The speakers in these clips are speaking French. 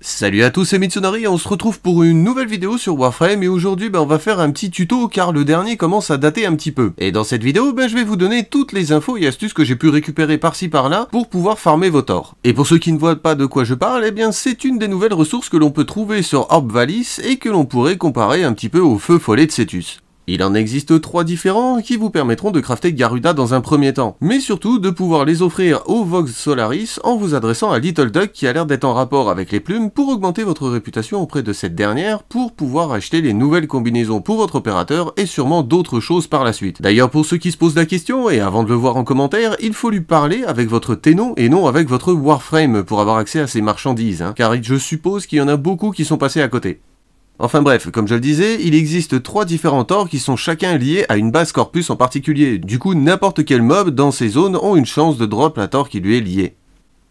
Salut à tous, c'est Mitsunari on se retrouve pour une nouvelle vidéo sur Warframe et aujourd'hui ben, on va faire un petit tuto car le dernier commence à dater un petit peu. Et dans cette vidéo, ben, je vais vous donner toutes les infos et astuces que j'ai pu récupérer par-ci par-là pour pouvoir farmer vos torts. Et pour ceux qui ne voient pas de quoi je parle, eh bien c'est une des nouvelles ressources que l'on peut trouver sur Orbvalis et que l'on pourrait comparer un petit peu au feu follet de Cetus. Il en existe trois différents qui vous permettront de crafter Garuda dans un premier temps, mais surtout de pouvoir les offrir au Vox Solaris en vous adressant à Little Duck qui a l'air d'être en rapport avec les plumes pour augmenter votre réputation auprès de cette dernière pour pouvoir acheter les nouvelles combinaisons pour votre opérateur et sûrement d'autres choses par la suite. D'ailleurs pour ceux qui se posent la question, et avant de le voir en commentaire, il faut lui parler avec votre Ténon et non avec votre Warframe pour avoir accès à ces marchandises, hein. car je suppose qu'il y en a beaucoup qui sont passés à côté. Enfin bref, comme je le disais, il existe trois différents tors qui sont chacun liés à une base corpus en particulier. Du coup, n'importe quel mob dans ces zones ont une chance de drop la tor qui lui est liée.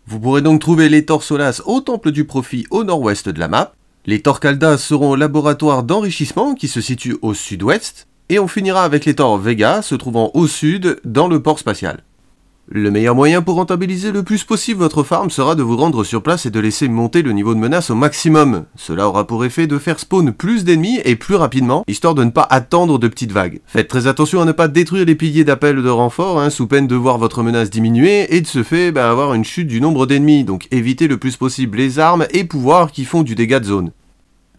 Vous pourrez donc trouver les tors Solas au Temple du Profit au nord-ouest de la map, les torcaldas seront au laboratoire d'enrichissement qui se situe au sud-ouest, et on finira avec les tors Vega se trouvant au sud dans le port spatial. Le meilleur moyen pour rentabiliser le plus possible votre farm sera de vous rendre sur place et de laisser monter le niveau de menace au maximum. Cela aura pour effet de faire spawn plus d'ennemis et plus rapidement, histoire de ne pas attendre de petites vagues. Faites très attention à ne pas détruire les piliers d'appel de renfort, hein, sous peine de voir votre menace diminuer et de ce fait bah, avoir une chute du nombre d'ennemis, donc évitez le plus possible les armes et pouvoirs qui font du dégât de zone.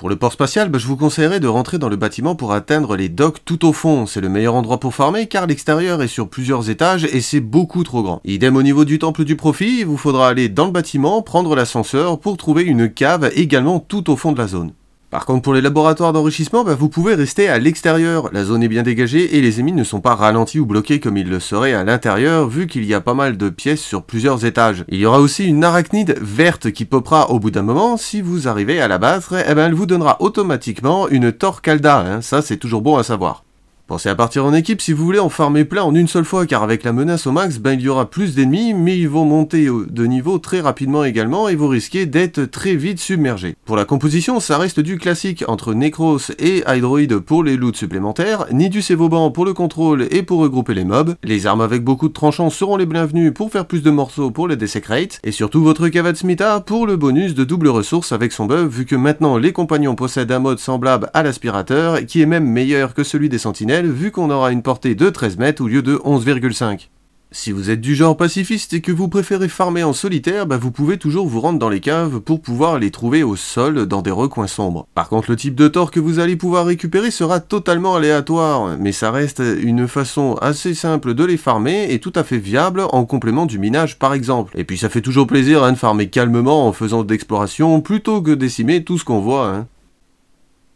Pour le port spatial, bah, je vous conseillerais de rentrer dans le bâtiment pour atteindre les docks tout au fond. C'est le meilleur endroit pour farmer car l'extérieur est sur plusieurs étages et c'est beaucoup trop grand. Idem au niveau du temple du profit, il vous faudra aller dans le bâtiment, prendre l'ascenseur pour trouver une cave également tout au fond de la zone. Par contre, pour les laboratoires d'enrichissement, bah, vous pouvez rester à l'extérieur. La zone est bien dégagée et les émis ne sont pas ralentis ou bloqués comme ils le seraient à l'intérieur, vu qu'il y a pas mal de pièces sur plusieurs étages. Il y aura aussi une arachnide verte qui popera au bout d'un moment. Si vous arrivez à la battre, eh ben, elle vous donnera automatiquement une torcalda. Hein. Ça, c'est toujours bon à savoir. Pensez à partir en équipe si vous voulez en farmer plein en une seule fois, car avec la menace au max, ben, il y aura plus d'ennemis, mais ils vont monter de niveau très rapidement également, et vous risquez d'être très vite submergé. Pour la composition, ça reste du classique entre Necros et Hydroid pour les loots supplémentaires, Nidus du Vauban pour le contrôle et pour regrouper les mobs, les armes avec beaucoup de tranchants seront les bienvenues pour faire plus de morceaux pour les Desecrate, et surtout votre Kavad Smita pour le bonus de double ressource avec son buff, vu que maintenant les compagnons possèdent un mode semblable à l'aspirateur, qui est même meilleur que celui des sentinelles, vu qu'on aura une portée de 13 mètres au lieu de 11,5. Si vous êtes du genre pacifiste et que vous préférez farmer en solitaire, bah, vous pouvez toujours vous rendre dans les caves pour pouvoir les trouver au sol dans des recoins sombres. Par contre, le type de tort que vous allez pouvoir récupérer sera totalement aléatoire, mais ça reste une façon assez simple de les farmer et tout à fait viable en complément du minage par exemple. Et puis ça fait toujours plaisir hein, de farmer calmement en faisant d'exploration plutôt que décimer tout ce qu'on voit. Hein.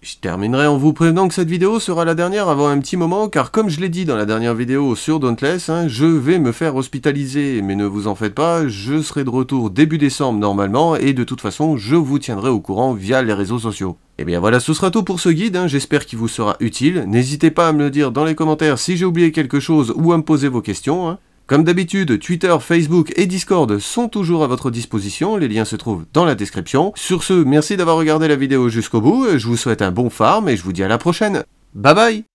Je terminerai en vous prévenant que cette vidéo sera la dernière avant un petit moment, car comme je l'ai dit dans la dernière vidéo sur Dauntless, hein, je vais me faire hospitaliser, mais ne vous en faites pas, je serai de retour début décembre normalement, et de toute façon, je vous tiendrai au courant via les réseaux sociaux. Et eh bien voilà, ce sera tout pour ce guide, hein. j'espère qu'il vous sera utile. N'hésitez pas à me le dire dans les commentaires si j'ai oublié quelque chose ou à me poser vos questions. Hein. Comme d'habitude, Twitter, Facebook et Discord sont toujours à votre disposition, les liens se trouvent dans la description. Sur ce, merci d'avoir regardé la vidéo jusqu'au bout, je vous souhaite un bon farm et je vous dis à la prochaine. Bye bye